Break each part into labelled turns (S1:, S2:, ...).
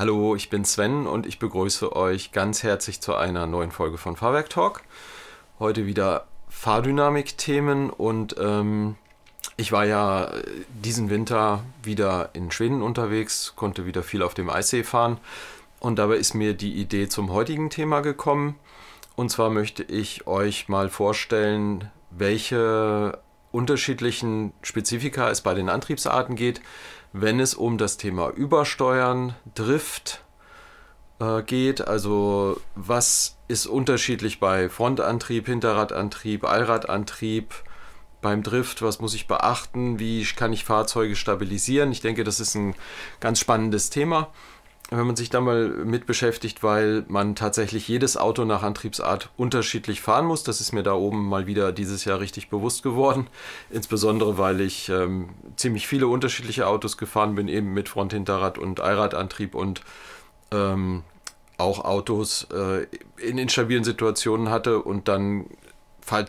S1: Hallo, ich bin Sven und ich begrüße euch ganz herzlich zu einer neuen Folge von Fahrwerk Talk. Heute wieder Fahrdynamik-Themen und ähm, ich war ja äh, diesen Winter wieder in Schweden unterwegs, konnte wieder viel auf dem Eissee fahren und dabei ist mir die Idee zum heutigen Thema gekommen. Und zwar möchte ich euch mal vorstellen, welche unterschiedlichen Spezifika es bei den Antriebsarten geht, wenn es um das Thema Übersteuern, Drift äh, geht. Also was ist unterschiedlich bei Frontantrieb, Hinterradantrieb, Allradantrieb? Beim Drift, was muss ich beachten? Wie kann ich Fahrzeuge stabilisieren? Ich denke, das ist ein ganz spannendes Thema wenn man sich da mal mit beschäftigt, weil man tatsächlich jedes Auto nach Antriebsart unterschiedlich fahren muss. Das ist mir da oben mal wieder dieses Jahr richtig bewusst geworden. Insbesondere, weil ich ähm, ziemlich viele unterschiedliche Autos gefahren bin, eben mit Front-Hinterrad und Allradantrieb und ähm, auch Autos äh, in instabilen Situationen hatte und dann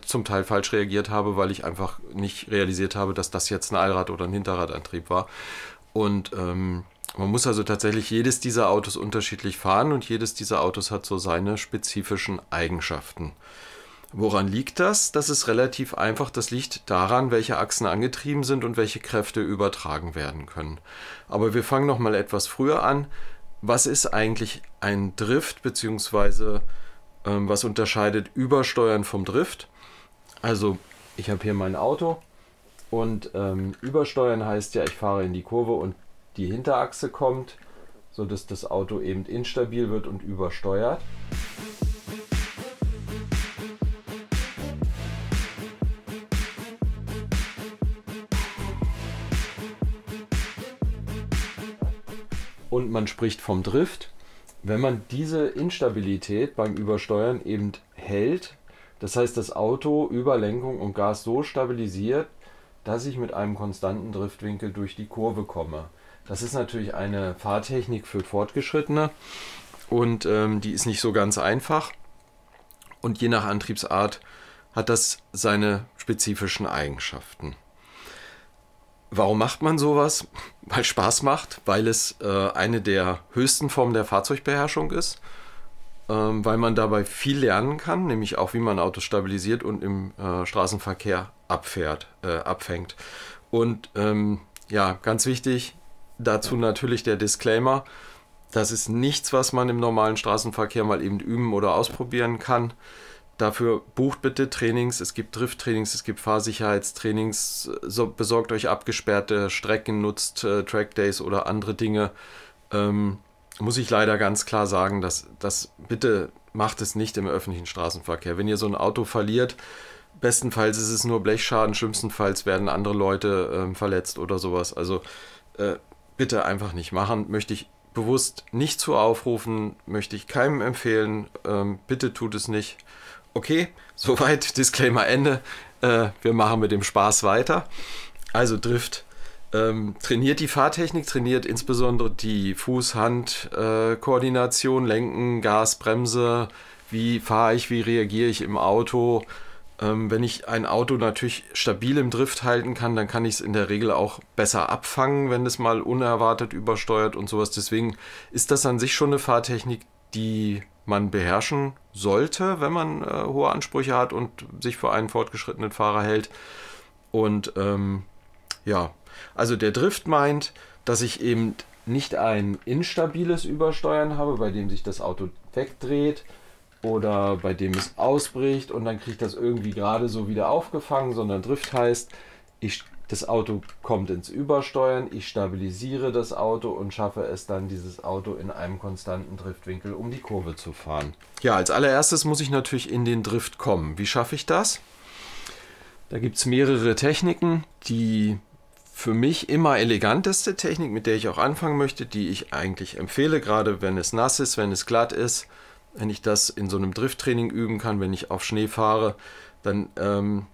S1: zum Teil falsch reagiert habe, weil ich einfach nicht realisiert habe, dass das jetzt ein Allrad- oder ein Hinterradantrieb war. Und ähm, man muss also tatsächlich jedes dieser Autos unterschiedlich fahren und jedes dieser Autos hat so seine spezifischen Eigenschaften. Woran liegt das? Das ist relativ einfach. Das liegt daran, welche Achsen angetrieben sind und welche Kräfte übertragen werden können. Aber wir fangen nochmal etwas früher an. Was ist eigentlich ein Drift, beziehungsweise ähm, was unterscheidet Übersteuern vom Drift? Also, ich habe hier mein Auto und ähm, Übersteuern heißt ja, ich fahre in die Kurve und die Hinterachse kommt, sodass das Auto eben instabil wird und übersteuert. Und man spricht vom Drift. Wenn man diese Instabilität beim Übersteuern eben hält, das heißt das Auto über Lenkung und Gas so stabilisiert, dass ich mit einem konstanten Driftwinkel durch die Kurve komme. Das ist natürlich eine Fahrtechnik für Fortgeschrittene und ähm, die ist nicht so ganz einfach. Und je nach Antriebsart hat das seine spezifischen Eigenschaften. Warum macht man sowas? Weil Spaß macht, weil es äh, eine der höchsten Formen der Fahrzeugbeherrschung ist, ähm, weil man dabei viel lernen kann, nämlich auch wie man Autos stabilisiert und im äh, Straßenverkehr abfährt, äh, abfängt. Und ähm, ja, ganz wichtig, Dazu natürlich der Disclaimer. Das ist nichts, was man im normalen Straßenverkehr mal eben üben oder ausprobieren kann. Dafür bucht bitte Trainings. Es gibt Drift-Trainings, es gibt Fahrsicherheitstrainings. So, besorgt euch abgesperrte Strecken, nutzt äh, Trackdays oder andere Dinge. Ähm, muss ich leider ganz klar sagen, dass das bitte macht es nicht im öffentlichen Straßenverkehr. Wenn ihr so ein Auto verliert, bestenfalls ist es nur Blechschaden, schlimmstenfalls werden andere Leute äh, verletzt oder sowas. Also äh, bitte einfach nicht machen, möchte ich bewusst nicht zu aufrufen, möchte ich keinem empfehlen, ähm, bitte tut es nicht. Okay, soweit, Disclaimer Ende, äh, wir machen mit dem Spaß weiter. Also Drift, ähm, trainiert die Fahrtechnik, trainiert insbesondere die Fuß-Hand-Koordination, Lenken, Gas, Bremse, wie fahre ich, wie reagiere ich im Auto, ähm, wenn ich ein Auto natürlich stabil im Drift halten kann, dann kann ich es in der Regel auch besser abfangen, wenn es mal unerwartet übersteuert und sowas. Deswegen ist das an sich schon eine Fahrtechnik, die man beherrschen sollte, wenn man äh, hohe Ansprüche hat und sich für einen fortgeschrittenen Fahrer hält. Und ähm, ja, also der Drift meint, dass ich eben nicht ein instabiles Übersteuern habe, bei dem sich das Auto wegdreht, oder bei dem es ausbricht und dann kriegt das irgendwie gerade so wieder aufgefangen, sondern Drift heißt, ich, das Auto kommt ins Übersteuern, ich stabilisiere das Auto und schaffe es dann, dieses Auto in einem konstanten Driftwinkel um die Kurve zu fahren. Ja, als allererstes muss ich natürlich in den Drift kommen. Wie schaffe ich das? Da gibt es mehrere Techniken. Die für mich immer eleganteste Technik, mit der ich auch anfangen möchte, die ich eigentlich empfehle, gerade wenn es nass ist, wenn es glatt ist, wenn ich das in so einem Drifttraining üben kann, wenn ich auf Schnee fahre, dann ähm,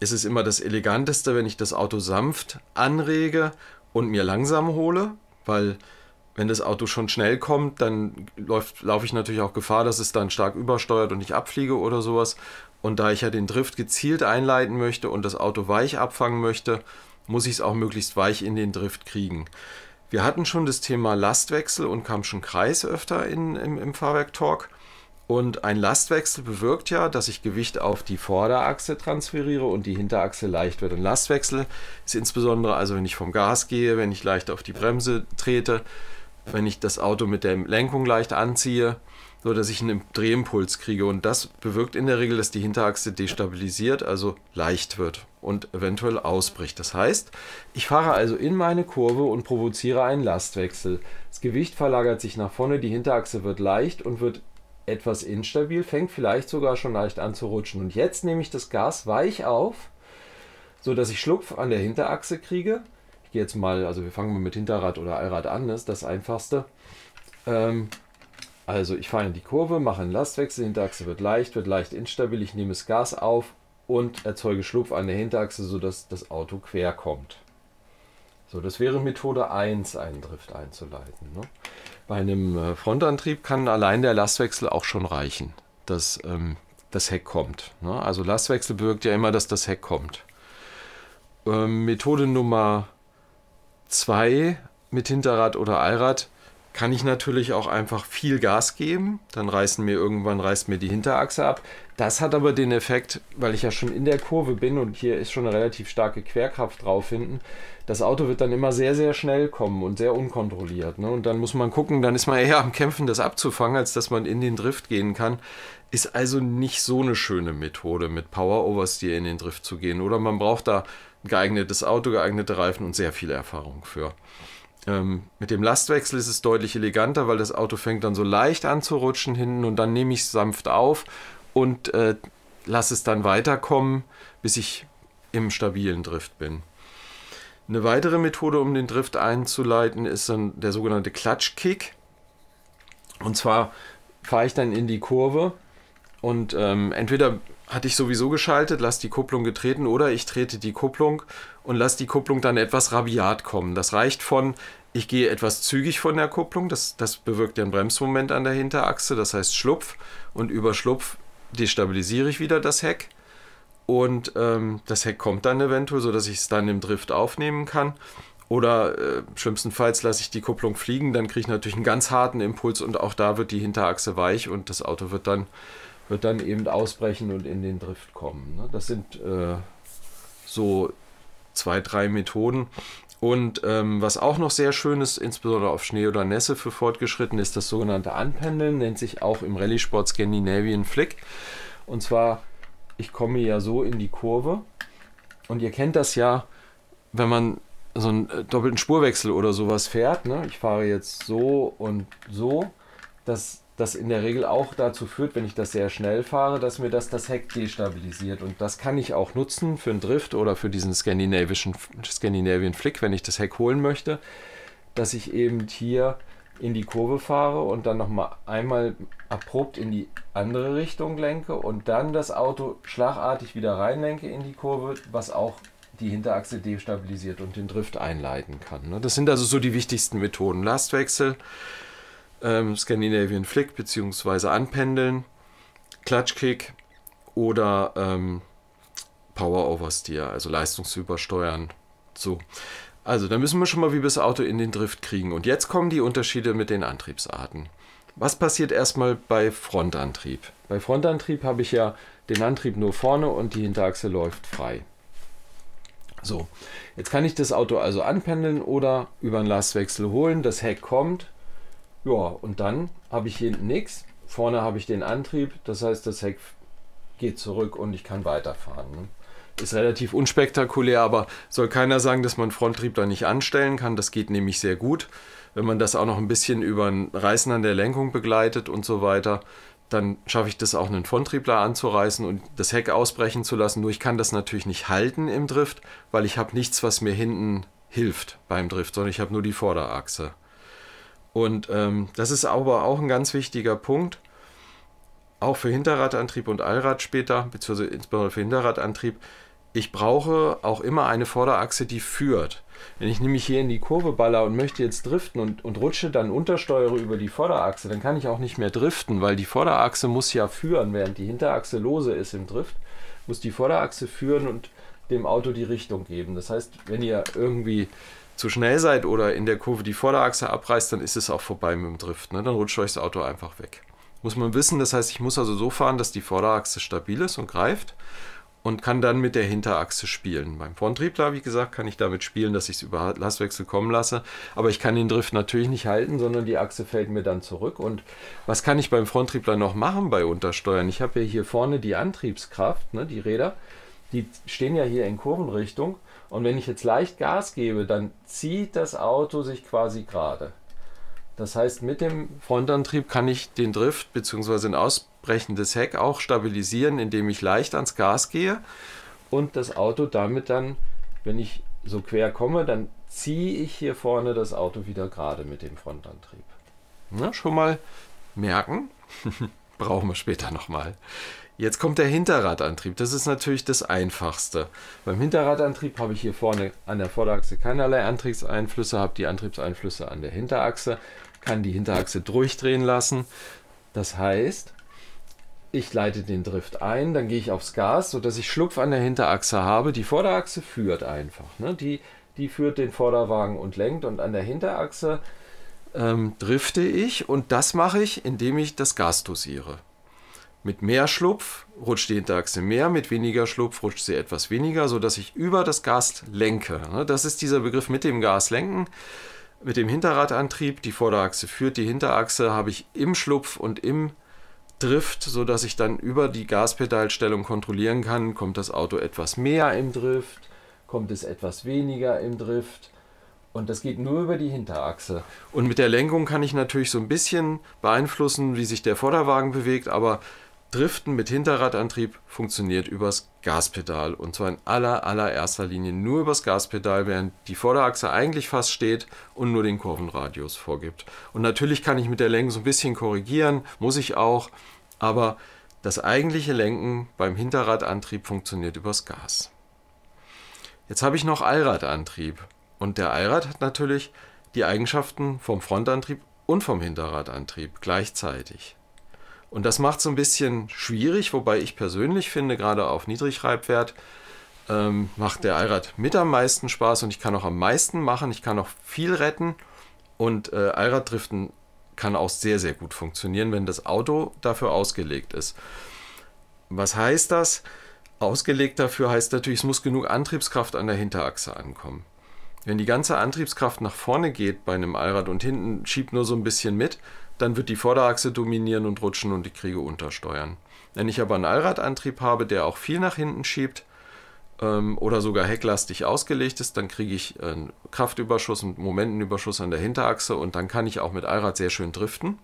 S1: ist es immer das Eleganteste, wenn ich das Auto sanft anrege und mir langsam hole, weil wenn das Auto schon schnell kommt, dann laufe ich natürlich auch Gefahr, dass es dann stark übersteuert und ich abfliege oder sowas. Und da ich ja den Drift gezielt einleiten möchte und das Auto weich abfangen möchte, muss ich es auch möglichst weich in den Drift kriegen. Wir hatten schon das Thema Lastwechsel und kam schon Kreis öfter in, im, im Fahrwerk-Talk. Und ein Lastwechsel bewirkt ja, dass ich Gewicht auf die Vorderachse transferiere und die Hinterachse leicht wird. Ein Lastwechsel ist insbesondere, also wenn ich vom Gas gehe, wenn ich leicht auf die Bremse trete, wenn ich das Auto mit der Lenkung leicht anziehe, so dass ich einen Drehimpuls kriege. Und das bewirkt in der Regel, dass die Hinterachse destabilisiert, also leicht wird und eventuell ausbricht. Das heißt, ich fahre also in meine Kurve und provoziere einen Lastwechsel. Das Gewicht verlagert sich nach vorne, die Hinterachse wird leicht und wird etwas instabil, fängt vielleicht sogar schon leicht an zu rutschen. Und jetzt nehme ich das Gas weich auf, sodass ich Schlupf an der Hinterachse kriege. Ich gehe jetzt mal, also wir fangen mal mit Hinterrad oder Allrad an, ne? das ist das einfachste. Ähm, also ich fahre in die Kurve, mache einen Lastwechsel, Hinterachse wird leicht, wird leicht instabil, ich nehme das Gas auf und erzeuge Schlupf an der Hinterachse, sodass das Auto quer kommt. So, das wäre Methode 1, einen Drift einzuleiten. Ne? Bei einem äh, Frontantrieb kann allein der Lastwechsel auch schon reichen, dass ähm, das Heck kommt. Ne? Also Lastwechsel bewirkt ja immer, dass das Heck kommt. Ähm, Methode Nummer 2 mit Hinterrad oder Allrad kann ich natürlich auch einfach viel Gas geben, dann reißen mir irgendwann reißt mir die Hinterachse ab. Das hat aber den Effekt, weil ich ja schon in der Kurve bin und hier ist schon eine relativ starke Querkraft drauf hinten, das Auto wird dann immer sehr, sehr schnell kommen und sehr unkontrolliert. Ne? Und dann muss man gucken, dann ist man eher am Kämpfen, das abzufangen, als dass man in den Drift gehen kann. Ist also nicht so eine schöne Methode, mit Power Oversteer in den Drift zu gehen. Oder man braucht da geeignetes Auto, geeignete Reifen und sehr viel Erfahrung für. Ähm, mit dem Lastwechsel ist es deutlich eleganter, weil das Auto fängt dann so leicht an zu rutschen hinten und dann nehme ich es sanft auf und äh, lasse es dann weiterkommen, bis ich im stabilen Drift bin. Eine weitere Methode, um den Drift einzuleiten, ist dann der sogenannte Klatschkick. Und zwar fahre ich dann in die Kurve und ähm, entweder hatte ich sowieso geschaltet, lasse die Kupplung getreten oder ich trete die Kupplung und lasse die Kupplung dann etwas rabiat kommen. Das reicht von, ich gehe etwas zügig von der Kupplung, das, das bewirkt den Bremsmoment an der Hinterachse, das heißt Schlupf und über Schlupf destabilisiere ich wieder das Heck und ähm, das Heck kommt dann eventuell, sodass ich es dann im Drift aufnehmen kann. Oder äh, schlimmstenfalls lasse ich die Kupplung fliegen, dann kriege ich natürlich einen ganz harten Impuls und auch da wird die Hinterachse weich und das Auto wird dann wird dann eben ausbrechen und in den Drift kommen. Ne? Das sind äh, so zwei, drei Methoden. Und ähm, was auch noch sehr schön ist, insbesondere auf Schnee oder Nässe für Fortgeschritten, ist das sogenannte Anpendeln, nennt sich auch im Rallye-Sport Scandinavian Flick. Und zwar, ich komme ja so in die Kurve und ihr kennt das ja, wenn man so einen äh, doppelten Spurwechsel oder sowas fährt. Ne? Ich fahre jetzt so und so. Das das in der Regel auch dazu führt, wenn ich das sehr schnell fahre, dass mir das das Heck destabilisiert. Und das kann ich auch nutzen für einen Drift oder für diesen skandinavischen Scandinavian Flick, wenn ich das Heck holen möchte, dass ich eben hier in die Kurve fahre und dann nochmal einmal abrupt in die andere Richtung lenke und dann das Auto schlagartig wieder reinlenke in die Kurve, was auch die Hinterachse destabilisiert und den Drift einleiten kann. Ne? Das sind also so die wichtigsten Methoden. Lastwechsel, ähm, Scandinavian Flick bzw. Anpendeln, Klatschkick oder ähm, Power Oversteer, also Leistungsübersteuern. So. Also, da müssen wir schon mal wie das Auto in den Drift kriegen. Und jetzt kommen die Unterschiede mit den Antriebsarten. Was passiert erstmal bei Frontantrieb? Bei Frontantrieb habe ich ja den Antrieb nur vorne und die Hinterachse läuft frei. So, jetzt kann ich das Auto also anpendeln oder über einen Lastwechsel holen. Das Heck kommt, ja, und dann habe ich hinten nichts. Vorne habe ich den Antrieb, das heißt, das Heck geht zurück und ich kann weiterfahren. Ne? Ist relativ unspektakulär, aber soll keiner sagen, dass man Fronttrieb da nicht anstellen kann. Das geht nämlich sehr gut. Wenn man das auch noch ein bisschen über ein Reißen an der Lenkung begleitet und so weiter, dann schaffe ich das auch einen Fronttriebler anzureißen und das Heck ausbrechen zu lassen. Nur ich kann das natürlich nicht halten im Drift, weil ich habe nichts, was mir hinten hilft beim Drift, sondern ich habe nur die Vorderachse. Und ähm, das ist aber auch ein ganz wichtiger Punkt, auch für Hinterradantrieb und Allrad später, beziehungsweise insbesondere für Hinterradantrieb. Ich brauche auch immer eine Vorderachse, die führt. Wenn ich nämlich hier in die Kurve baller und möchte jetzt driften und, und rutsche dann untersteuere über die Vorderachse, dann kann ich auch nicht mehr driften, weil die Vorderachse muss ja führen, während die Hinterachse lose ist im Drift, muss die Vorderachse führen und dem Auto die Richtung geben. Das heißt, wenn ihr irgendwie zu schnell seid oder in der Kurve die Vorderachse abreißt, dann ist es auch vorbei mit dem Drift. Ne? Dann rutscht euch das Auto einfach weg. Muss man wissen, das heißt, ich muss also so fahren, dass die Vorderachse stabil ist und greift und kann dann mit der Hinterachse spielen. Beim Fronttriebler, wie gesagt, kann ich damit spielen, dass ich es über Lastwechsel kommen lasse, aber ich kann den Drift natürlich nicht halten, sondern die Achse fällt mir dann zurück. Und was kann ich beim Fronttriebler noch machen bei Untersteuern? Ich habe ja hier vorne die Antriebskraft, ne, die Räder, die stehen ja hier in Kurvenrichtung und wenn ich jetzt leicht Gas gebe, dann zieht das Auto sich quasi gerade. Das heißt, mit dem Frontantrieb kann ich den Drift bzw. ein ausbrechendes Heck auch stabilisieren, indem ich leicht ans Gas gehe und das Auto damit dann, wenn ich so quer komme, dann ziehe ich hier vorne das Auto wieder gerade mit dem Frontantrieb. Na, schon mal merken. Brauchen wir später nochmal. Jetzt kommt der Hinterradantrieb. Das ist natürlich das Einfachste. Beim Hinterradantrieb habe ich hier vorne an der Vorderachse keinerlei Antriebseinflüsse, habe die Antriebseinflüsse an der Hinterachse, kann die Hinterachse durchdrehen lassen. Das heißt, ich leite den Drift ein, dann gehe ich aufs Gas, sodass ich Schlupf an der Hinterachse habe. Die Vorderachse führt einfach. Ne? Die, die führt den Vorderwagen und lenkt und an der Hinterachse ähm, drifte ich und das mache ich, indem ich das Gas dosiere. Mit mehr Schlupf rutscht die Hinterachse mehr, mit weniger Schlupf rutscht sie etwas weniger, sodass ich über das Gas lenke. Ne, das ist dieser Begriff mit dem Gas lenken. Mit dem Hinterradantrieb, die Vorderachse führt, die Hinterachse habe ich im Schlupf und im Drift, sodass ich dann über die Gaspedalstellung kontrollieren kann, kommt das Auto etwas mehr im Drift, kommt es etwas weniger im Drift. Und das geht nur über die Hinterachse. Und mit der Lenkung kann ich natürlich so ein bisschen beeinflussen, wie sich der Vorderwagen bewegt, aber Driften mit Hinterradantrieb funktioniert übers Gaspedal und zwar in aller allererster Linie nur übers Gaspedal, während die Vorderachse eigentlich fast steht und nur den Kurvenradius vorgibt. Und natürlich kann ich mit der Lenkung so ein bisschen korrigieren, muss ich auch, aber das eigentliche Lenken beim Hinterradantrieb funktioniert übers Gas. Jetzt habe ich noch Allradantrieb und der Allrad hat natürlich die Eigenschaften vom Frontantrieb und vom Hinterradantrieb gleichzeitig. Und das macht es ein bisschen schwierig, wobei ich persönlich finde, gerade auf Niedrigreibwert ähm, macht der Eirat mit am meisten Spaß und ich kann auch am meisten machen, ich kann auch viel retten und äh, Eiradriften kann auch sehr, sehr gut funktionieren, wenn das Auto dafür ausgelegt ist. Was heißt das? Ausgelegt dafür heißt natürlich, es muss genug Antriebskraft an der Hinterachse ankommen. Wenn die ganze Antriebskraft nach vorne geht bei einem Allrad und hinten schiebt nur so ein bisschen mit, dann wird die Vorderachse dominieren und rutschen und die Kriege untersteuern. Wenn ich aber einen Allradantrieb habe, der auch viel nach hinten schiebt ähm, oder sogar hecklastig ausgelegt ist, dann kriege ich einen Kraftüberschuss und Momentenüberschuss an der Hinterachse und dann kann ich auch mit Allrad sehr schön driften.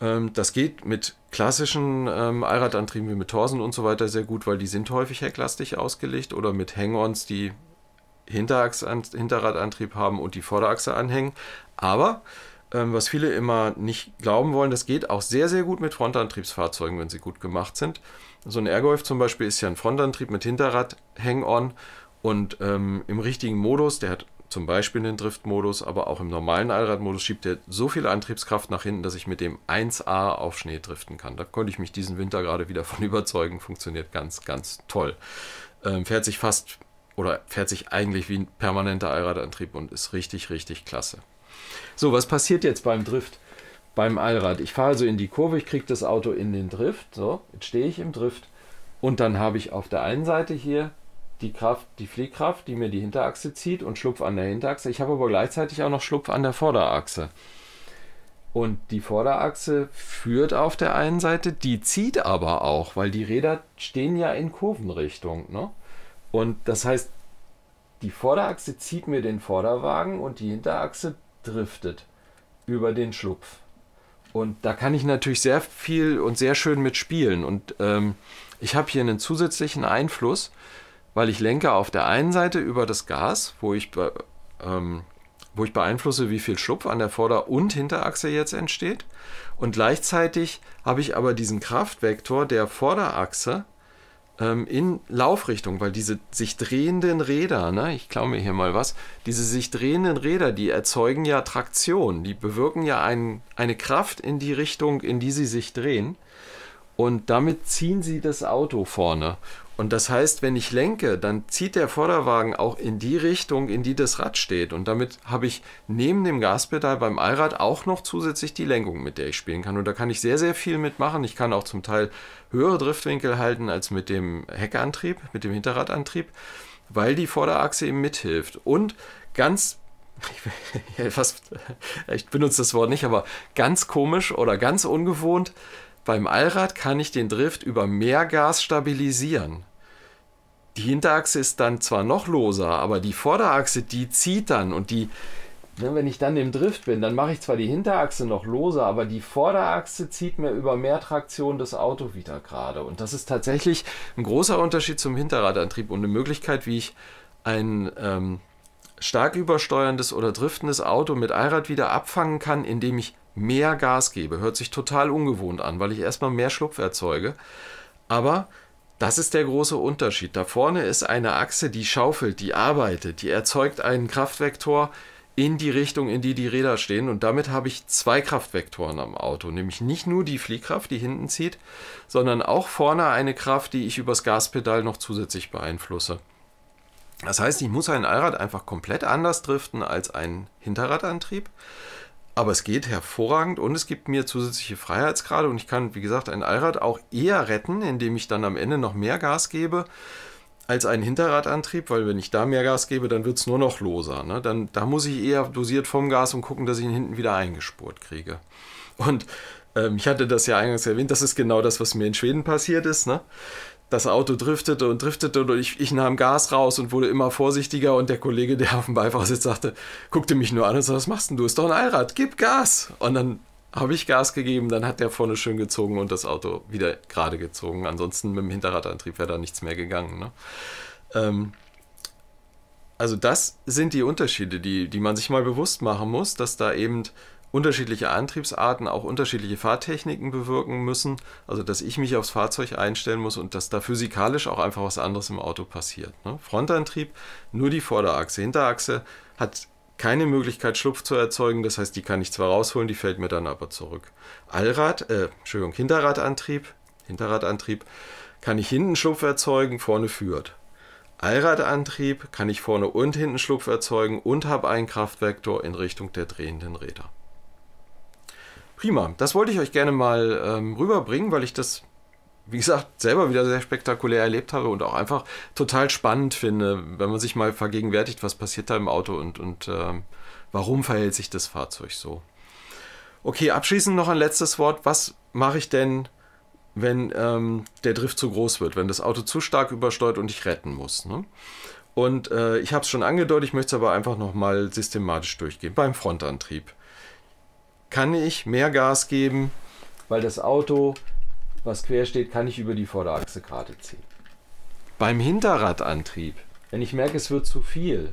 S1: Ähm, das geht mit klassischen ähm, Allradantrieben wie mit Torsen und so weiter sehr gut, weil die sind häufig hecklastig ausgelegt oder mit Hang-Ons, die Hinterachs Hinterradantrieb haben und die Vorderachse anhängen. Aber ähm, was viele immer nicht glauben wollen, das geht auch sehr, sehr gut mit Frontantriebsfahrzeugen, wenn sie gut gemacht sind. So ein Airgolf zum Beispiel ist ja ein Frontantrieb mit Hinterrad, Hang-On und ähm, im richtigen Modus, der hat zum Beispiel den Driftmodus, aber auch im normalen Allradmodus schiebt er so viel Antriebskraft nach hinten, dass ich mit dem 1A auf Schnee driften kann. Da konnte ich mich diesen Winter gerade wieder von überzeugen, funktioniert ganz, ganz toll. Ähm, fährt sich fast oder fährt sich eigentlich wie ein permanenter Allradantrieb und ist richtig, richtig klasse. So, was passiert jetzt beim Drift? Beim Allrad. Ich fahre also in die Kurve, ich kriege das Auto in den Drift. So, jetzt stehe ich im Drift. Und dann habe ich auf der einen Seite hier die Kraft, die Fliehkraft, die mir die Hinterachse zieht und Schlupf an der Hinterachse. Ich habe aber gleichzeitig auch noch Schlupf an der Vorderachse. Und die Vorderachse führt auf der einen Seite, die zieht aber auch, weil die Räder stehen ja in Kurvenrichtung. Ne? Und das heißt, die Vorderachse zieht mir den Vorderwagen und die Hinterachse driftet über den Schlupf. Und da kann ich natürlich sehr viel und sehr schön mitspielen. Und ähm, ich habe hier einen zusätzlichen Einfluss, weil ich lenke auf der einen Seite über das Gas, wo ich, ähm, wo ich beeinflusse, wie viel Schlupf an der Vorder- und Hinterachse jetzt entsteht. Und gleichzeitig habe ich aber diesen Kraftvektor der Vorderachse ähm, in Laufrichtung, weil diese sich drehenden Räder, ne, ich klaue mir hier mal was, diese sich drehenden Räder, die erzeugen ja Traktion, die bewirken ja ein, eine Kraft in die Richtung, in die sie sich drehen. Und damit ziehen sie das Auto vorne. Und das heißt, wenn ich lenke, dann zieht der Vorderwagen auch in die Richtung, in die das Rad steht. Und damit habe ich neben dem Gaspedal beim Allrad auch noch zusätzlich die Lenkung, mit der ich spielen kann. Und da kann ich sehr, sehr viel mitmachen. Ich kann auch zum Teil höhere Driftwinkel halten als mit dem Heckantrieb, mit dem Hinterradantrieb, weil die Vorderachse eben mithilft. Und ganz ich, benutze das Wort nicht, aber ganz komisch oder ganz ungewohnt, beim Allrad kann ich den Drift über mehr Gas stabilisieren. Die Hinterachse ist dann zwar noch loser, aber die Vorderachse, die zieht dann und die, ne, wenn ich dann im Drift bin, dann mache ich zwar die Hinterachse noch loser, aber die Vorderachse zieht mir über mehr Traktion das Auto wieder gerade. Und das ist tatsächlich ein großer Unterschied zum Hinterradantrieb und eine Möglichkeit, wie ich ein ähm, stark übersteuerndes oder driftendes Auto mit Allrad wieder abfangen kann, indem ich mehr Gas gebe. Hört sich total ungewohnt an, weil ich erstmal mehr Schlupf erzeuge. Aber das ist der große Unterschied. Da vorne ist eine Achse, die schaufelt, die arbeitet, die erzeugt einen Kraftvektor in die Richtung, in die die Räder stehen. Und damit habe ich zwei Kraftvektoren am Auto. Nämlich nicht nur die Fliehkraft, die hinten zieht, sondern auch vorne eine Kraft, die ich übers Gaspedal noch zusätzlich beeinflusse. Das heißt, ich muss ein Allrad einfach komplett anders driften als ein Hinterradantrieb. Aber es geht hervorragend und es gibt mir zusätzliche Freiheitsgrade und ich kann, wie gesagt, ein Allrad auch eher retten, indem ich dann am Ende noch mehr Gas gebe als einen Hinterradantrieb, weil wenn ich da mehr Gas gebe, dann wird es nur noch loser. Ne? Dann, da muss ich eher dosiert vom Gas und gucken, dass ich ihn hinten wieder eingespurt kriege. Und ähm, ich hatte das ja eingangs erwähnt, das ist genau das, was mir in Schweden passiert ist. Ne? das Auto driftete und driftete und ich, ich, nahm Gas raus und wurde immer vorsichtiger und der Kollege, der auf dem Beifahrersitz sagte, guckte mich nur an und sagte, was machst denn du? Ist doch ein Allrad, gib Gas! Und dann habe ich Gas gegeben, dann hat der vorne schön gezogen und das Auto wieder gerade gezogen. Ansonsten mit dem Hinterradantrieb wäre da nichts mehr gegangen. Ne? Ähm, also das sind die Unterschiede, die, die man sich mal bewusst machen muss, dass da eben unterschiedliche Antriebsarten auch unterschiedliche Fahrtechniken bewirken müssen. Also dass ich mich aufs Fahrzeug einstellen muss und dass da physikalisch auch einfach was anderes im Auto passiert. Ne? Frontantrieb, nur die Vorderachse. Hinterachse hat keine Möglichkeit, Schlupf zu erzeugen. Das heißt, die kann ich zwar rausholen, die fällt mir dann aber zurück. Allrad, äh, Entschuldigung, Hinterradantrieb, Hinterradantrieb kann ich hinten Schlupf erzeugen, vorne führt. Allradantrieb kann ich vorne und hinten Schlupf erzeugen und habe einen Kraftvektor in Richtung der drehenden Räder. Prima. Das wollte ich euch gerne mal ähm, rüberbringen, weil ich das, wie gesagt, selber wieder sehr spektakulär erlebt habe und auch einfach total spannend finde, wenn man sich mal vergegenwärtigt, was passiert da im Auto und, und ähm, warum verhält sich das Fahrzeug so. Okay, abschließend noch ein letztes Wort. Was mache ich denn, wenn ähm, der Drift zu groß wird, wenn das Auto zu stark übersteuert und ich retten muss? Ne? Und äh, ich habe es schon angedeutet, ich möchte es aber einfach nochmal systematisch durchgehen. Beim Frontantrieb kann ich mehr Gas geben, weil das Auto, was quer steht, kann ich über die Vorderachse gerade ziehen. Beim Hinterradantrieb, wenn ich merke, es wird zu viel,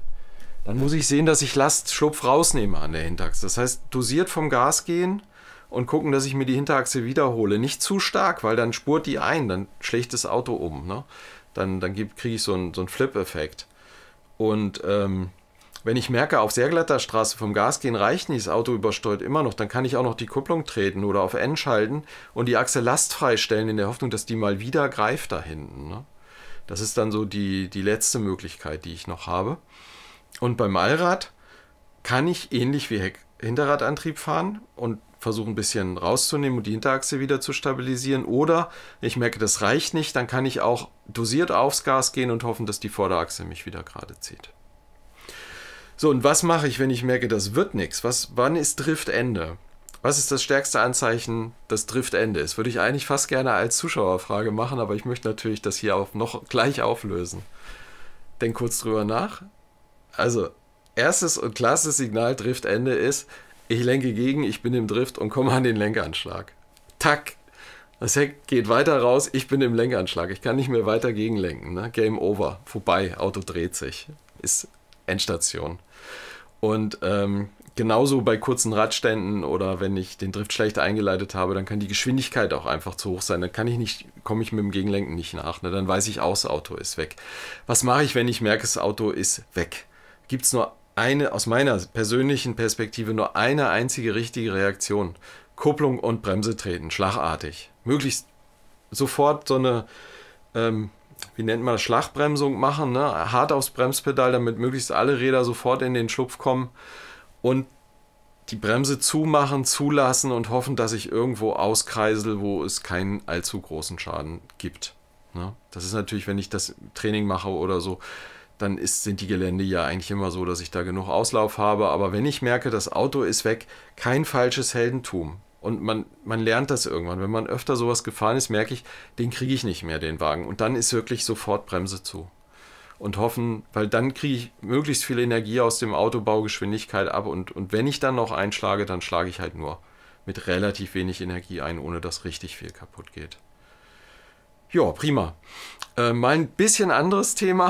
S1: dann muss ich sehen, dass ich Lastschlupf rausnehme an der Hinterachse. Das heißt, dosiert vom Gas gehen und gucken, dass ich mir die Hinterachse wiederhole. Nicht zu stark, weil dann spurt die ein, dann schlägt das Auto um. Ne? Dann, dann kriege ich so einen, so einen Flip-Effekt. Und ähm, wenn ich merke, auf sehr glatter Straße vom Gas gehen reicht nicht, das Auto übersteuert immer noch, dann kann ich auch noch die Kupplung treten oder auf N schalten und die Achse lastfrei stellen in der Hoffnung, dass die mal wieder greift da hinten. Ne? Das ist dann so die, die letzte Möglichkeit, die ich noch habe. Und beim Allrad kann ich ähnlich wie Heck Hinterradantrieb fahren und versuche ein bisschen rauszunehmen und die Hinterachse wieder zu stabilisieren. Oder ich merke, das reicht nicht, dann kann ich auch dosiert aufs Gas gehen und hoffen, dass die Vorderachse mich wieder gerade zieht. So, und was mache ich, wenn ich merke, das wird nichts? Was, wann ist Driftende? Was ist das stärkste Anzeichen, dass Driftende ist? Würde ich eigentlich fast gerne als Zuschauerfrage machen, aber ich möchte natürlich das hier auch noch gleich auflösen. Denk kurz drüber nach. Also, erstes und klassisches Signal Driftende ist, ich lenke gegen, ich bin im Drift und komme an den Lenkanschlag. Tack. Das Heck geht weiter raus, ich bin im Lenkanschlag. Ich kann nicht mehr weiter gegenlenken. Ne? Game over. Vorbei, Auto dreht sich. Ist Endstation. Und ähm, genauso bei kurzen Radständen oder wenn ich den Drift schlecht eingeleitet habe, dann kann die Geschwindigkeit auch einfach zu hoch sein. Dann kann ich nicht, komme ich mit dem Gegenlenken nicht nach. Ne? Dann weiß ich aus, das Auto ist weg. Was mache ich, wenn ich merke, das Auto ist weg? Gibt es nur eine, aus meiner persönlichen Perspektive, nur eine einzige richtige Reaktion. Kupplung und Bremse treten, schlagartig. Möglichst sofort so eine ähm, wie nennt man das, Schlagbremsung machen, ne? hart aufs Bremspedal, damit möglichst alle Räder sofort in den Schlupf kommen und die Bremse zumachen, zulassen und hoffen, dass ich irgendwo auskreisel, wo es keinen allzu großen Schaden gibt. Ne? Das ist natürlich, wenn ich das Training mache oder so, dann ist, sind die Gelände ja eigentlich immer so, dass ich da genug Auslauf habe. Aber wenn ich merke, das Auto ist weg, kein falsches Heldentum. Und man, man lernt das irgendwann. Wenn man öfter sowas gefahren ist, merke ich, den kriege ich nicht mehr, den Wagen. Und dann ist wirklich sofort Bremse zu. Und hoffen, weil dann kriege ich möglichst viel Energie aus dem Autobaugeschwindigkeit ab. Und, und wenn ich dann noch einschlage, dann schlage ich halt nur mit relativ wenig Energie ein, ohne dass richtig viel kaputt geht. Ja, prima. Äh, mal bisschen anderes Thema.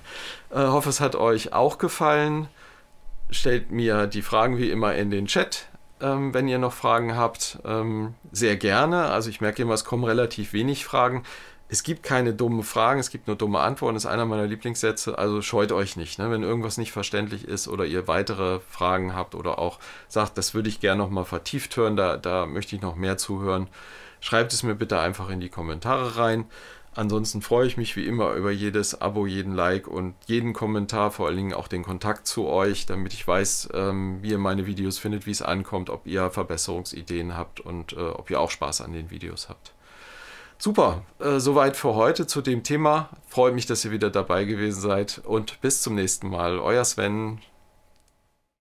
S1: äh, hoffe, es hat euch auch gefallen. Stellt mir die Fragen wie immer in den Chat ähm, wenn ihr noch Fragen habt, ähm, sehr gerne. Also ich merke immer, es kommen relativ wenig Fragen. Es gibt keine dummen Fragen, es gibt nur dumme Antworten, das ist einer meiner Lieblingssätze. Also scheut euch nicht, ne? wenn irgendwas nicht verständlich ist oder ihr weitere Fragen habt oder auch sagt, das würde ich gerne nochmal vertieft hören, da, da möchte ich noch mehr zuhören. Schreibt es mir bitte einfach in die Kommentare rein. Ansonsten freue ich mich wie immer über jedes Abo, jeden Like und jeden Kommentar, vor allen Dingen auch den Kontakt zu euch, damit ich weiß, ähm, wie ihr meine Videos findet, wie es ankommt, ob ihr Verbesserungsideen habt und äh, ob ihr auch Spaß an den Videos habt. Super, äh, soweit für heute zu dem Thema. Freue mich, dass ihr wieder dabei gewesen seid und bis zum nächsten Mal. Euer Sven.